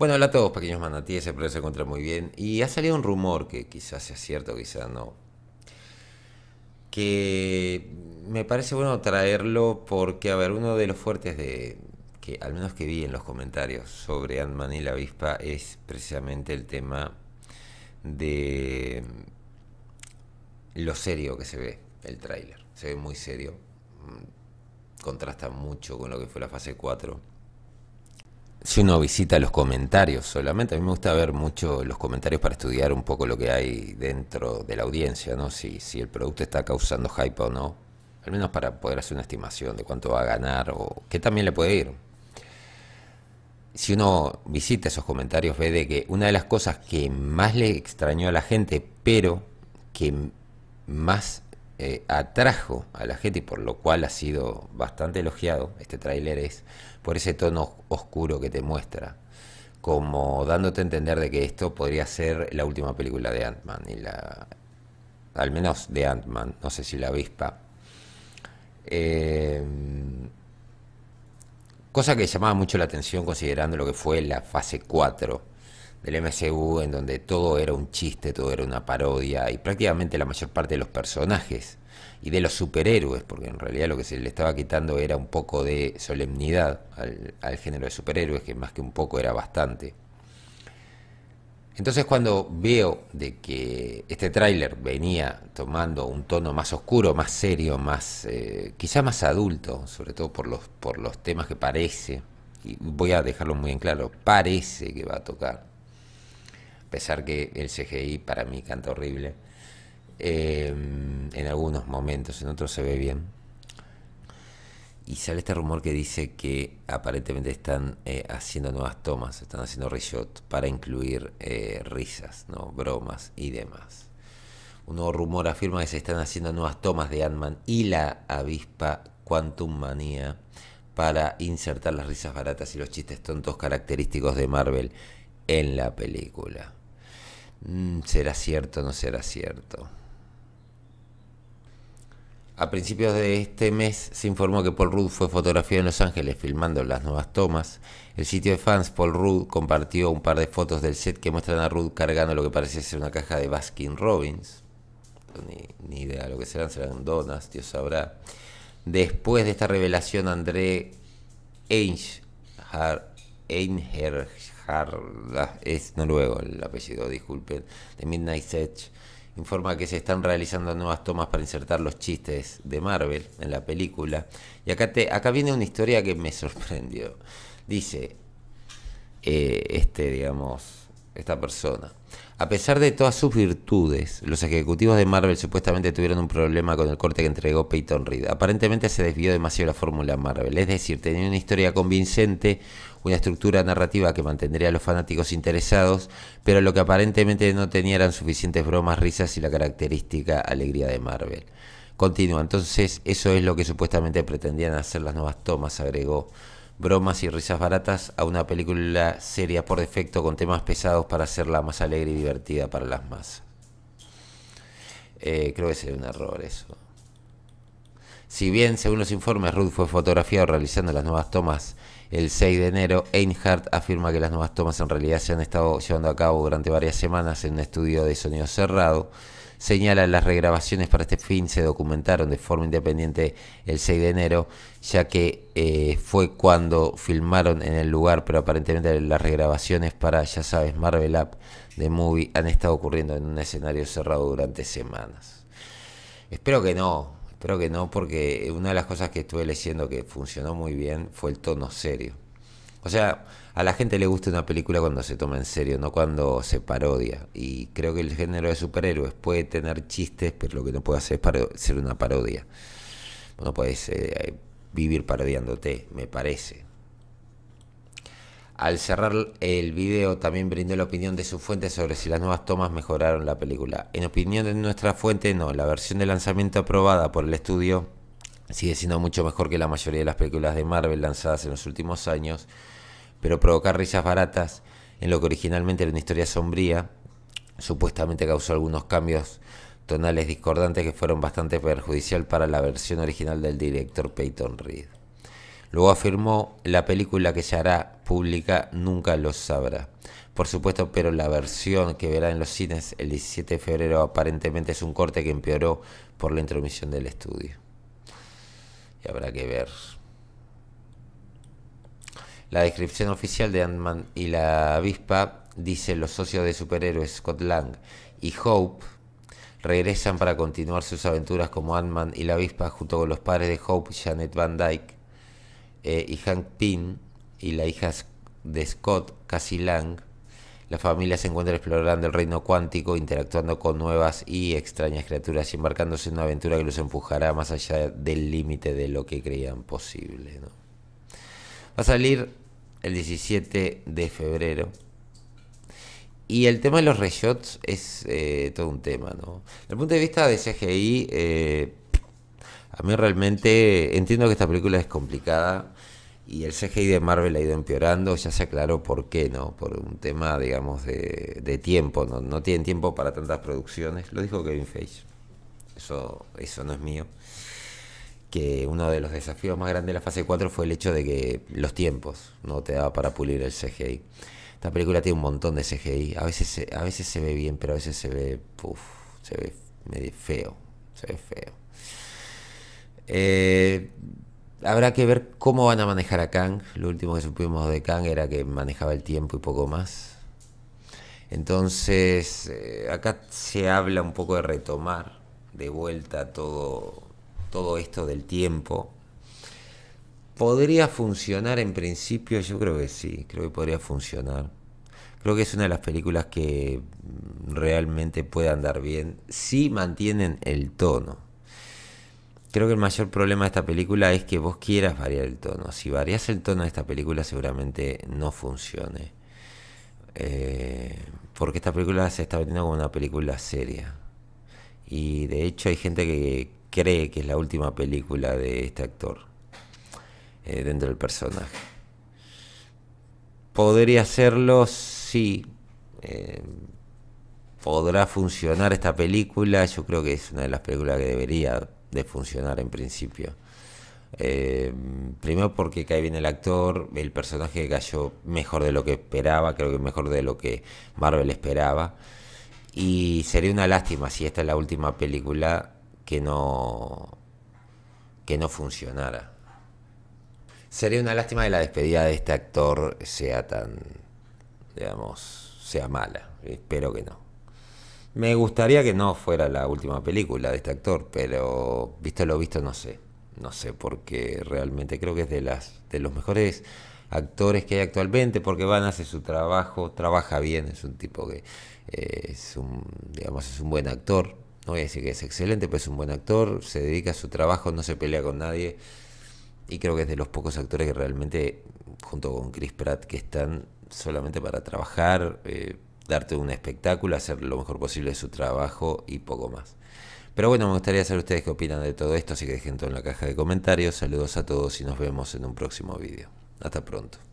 Bueno, hola a todos, Pequeños Manatíes se se encuentren muy bien. Y ha salido un rumor que quizás sea cierto, quizás no. Que me parece bueno traerlo porque, a ver, uno de los fuertes de. que al menos que vi en los comentarios sobre Ant-Man y la avispa es precisamente el tema de lo serio que se ve el tráiler. Se ve muy serio. Mm, contrasta mucho con lo que fue la fase 4 si uno visita los comentarios solamente, a mí me gusta ver mucho los comentarios para estudiar un poco lo que hay dentro de la audiencia, ¿no? Si, el producto está causando hype o no, al menos para poder hacer una estimación de cuánto va a ganar o qué también le puede ir. Si uno visita esos comentarios ve de que una de las cosas que más le extrañó a la gente, pero que más eh, atrajo a la gente y por lo cual ha sido bastante elogiado, este tráiler es por ese tono oscuro que te muestra, como dándote a entender de que esto podría ser la última película de Ant-Man, y la, al menos de Ant-Man, no sé si la avispa. Eh, cosa que llamaba mucho la atención considerando lo que fue la fase 4 del MCU en donde todo era un chiste, todo era una parodia y prácticamente la mayor parte de los personajes y de los superhéroes, porque en realidad lo que se le estaba quitando era un poco de solemnidad al, género de superhéroes, que más que un poco era bastante. Entonces cuando veo de que este tráiler venía tomando un tono más oscuro, más serio, más eh, quizá más adulto, sobre todo por los, por los temas que parece, y voy a dejarlo muy en claro, parece que va a tocar, a pesar que el CGI para mí canta horrible. Eh, en algunos momentos, en otros se ve bien. Y sale este rumor que dice que aparentemente están eh, haciendo nuevas tomas, están haciendo reshot para incluir eh, risas, bromas y demás. Un nuevo rumor afirma que se están haciendo nuevas tomas de Ant-Man y la avispa Quantum Manía para insertar las risas baratas y los chistes tontos característicos de Marvel en la película. Mm, ¿Será cierto no será cierto? A principios de este mes se informó que Paul Rudd fue fotografiado en Los Ángeles filmando las nuevas tomas. El sitio de fans Paul Rudd compartió un par de fotos del set que muestran a Rudd cargando lo que parece ser una caja de Baskin Robbins. Ni, ni idea lo que serán, serán donas, Dios sabrá. Después de esta revelación, André Einherjar es noruego el apellido, disculpen, de Midnight Edge, informa que se están realizando nuevas tomas para insertar los chistes de Marvel en la película. Y acá, te, acá viene una historia que me sorprendió. Dice, eh, este, digamos, esta persona. A pesar de todas sus virtudes, los ejecutivos de Marvel supuestamente tuvieron un problema con el corte que entregó Peyton Reed. Aparentemente se desvió demasiado la fórmula Marvel, es decir, tenía una historia convincente, una estructura narrativa que mantendría a los fanáticos interesados, pero lo que aparentemente no tenía eran suficientes bromas, risas y la característica alegría de Marvel. Continúa, entonces eso es lo que supuestamente pretendían hacer las nuevas tomas, agregó bromas y risas baratas a una película seria por defecto con temas pesados para hacerla más alegre y divertida para las masas. Eh, creo que sería un error eso. Si bien, según los informes, Ruth fue fotografiado realizando las nuevas tomas el 6 de enero, Einhardt afirma que las nuevas tomas en realidad se han estado llevando a cabo durante varias semanas en un estudio de sonido cerrado, Señala las regrabaciones para este fin se documentaron de forma independiente el 6 de enero, ya que eh, fue cuando filmaron en el lugar, pero aparentemente las regrabaciones para, ya sabes, Marvel App de Movie han estado ocurriendo en un escenario cerrado durante semanas. Espero que no, espero que no, porque una de las cosas que estuve leyendo que funcionó muy bien fue el tono serio. O sea, a la gente le gusta una película cuando se toma en serio, no cuando se parodia. Y creo que el género de superhéroes puede tener chistes, pero lo que no puede hacer es ser una parodia. No puedes eh, eh, vivir parodiándote, me parece. Al cerrar el video también brindó la opinión de su fuente sobre si las nuevas tomas mejoraron la película. En opinión de nuestra fuente, no. La versión de lanzamiento aprobada por el estudio sigue siendo mucho mejor que la mayoría de las películas de Marvel lanzadas en los últimos años pero provocar risas baratas en lo que originalmente era una historia sombría, supuestamente causó algunos cambios tonales discordantes que fueron bastante perjudicial para la versión original del director Peyton Reed. Luego afirmó, la película que se hará pública nunca lo sabrá. Por supuesto, pero la versión que verá en los cines el 17 de febrero aparentemente es un corte que empeoró por la intromisión del estudio. Y habrá que ver la descripción oficial de Ant-Man y la avispa dice los socios de superhéroes Scott Lang y Hope regresan para continuar sus aventuras como Ant-Man y la avispa junto con los padres de Hope, Janet Van Dyke eh, y Hank Pym y la hija de Scott, Cassie Lang. La familia se encuentra explorando el reino cuántico, interactuando con nuevas y extrañas criaturas y embarcándose en una aventura que los empujará más allá del límite de lo que creían posible. ¿no? Va a salir el 17 de febrero. Y el tema de los reshots es eh, todo un tema, ¿no? Desde el punto de vista de CGI, eh, a mí realmente entiendo que esta película es complicada y el CGI de Marvel ha ido empeorando, ya se aclaró por qué, ¿no? Por un tema, digamos, de, tiempo, ¿no? No tienen tiempo para tantas producciones, lo dijo Kevin Feige, eso, eso no es mío que uno de los desafíos más grandes de la fase 4 fue el hecho de que los tiempos no te daban para pulir el CGI. Esta película tiene un montón de CGI. A veces se, a veces se ve bien, pero a veces se ve, se ve medio feo. Se ve feo. Eh, habrá que ver cómo van a manejar a Kang. Lo último que supimos de Kang era que manejaba el tiempo y poco más. Entonces, eh, acá se habla un poco de retomar de vuelta todo todo esto del tiempo, ¿podría funcionar en principio? Yo creo que sí, creo que podría funcionar. Creo que es una de las películas que mm, realmente puede andar bien si mantienen el tono. Creo que el mayor problema de esta película es que vos quieras variar el tono. Si varias el tono de esta película seguramente no funcione. Eh, porque esta película se está vendiendo como una película seria. Y de hecho hay gente que cree que es la última película de este actor eh, dentro del personaje. ¿Podría hacerlo? Sí. Eh, ¿Podrá funcionar esta película? Yo creo que es una de las películas que debería de funcionar en principio. Eh, primero porque cae bien el actor, el personaje cayó mejor de lo que esperaba, creo que mejor de lo que Marvel esperaba. Y sería una lástima si esta es la última película que no, que no funcionara. Sería una lástima que la despedida de este actor sea tan, digamos, sea mala. Espero que no. Me gustaría que no fuera la última película de este actor, pero visto lo visto no sé. No sé, porque realmente creo que es de, las, de los mejores actores que hay actualmente, porque Van hace su trabajo, trabaja bien, es un tipo que eh, es, un, digamos, es un buen actor, no voy a decir que es excelente, pero es un buen actor, se dedica a su trabajo, no se pelea con nadie. Y creo que es de los pocos actores que realmente, junto con Chris Pratt, que están solamente para trabajar, eh, darte un espectáculo, hacer lo mejor posible de su trabajo y poco más. Pero bueno, me gustaría saber ustedes qué opinan de todo esto, así que dejen todo en la caja de comentarios. Saludos a todos y nos vemos en un próximo vídeo. Hasta pronto.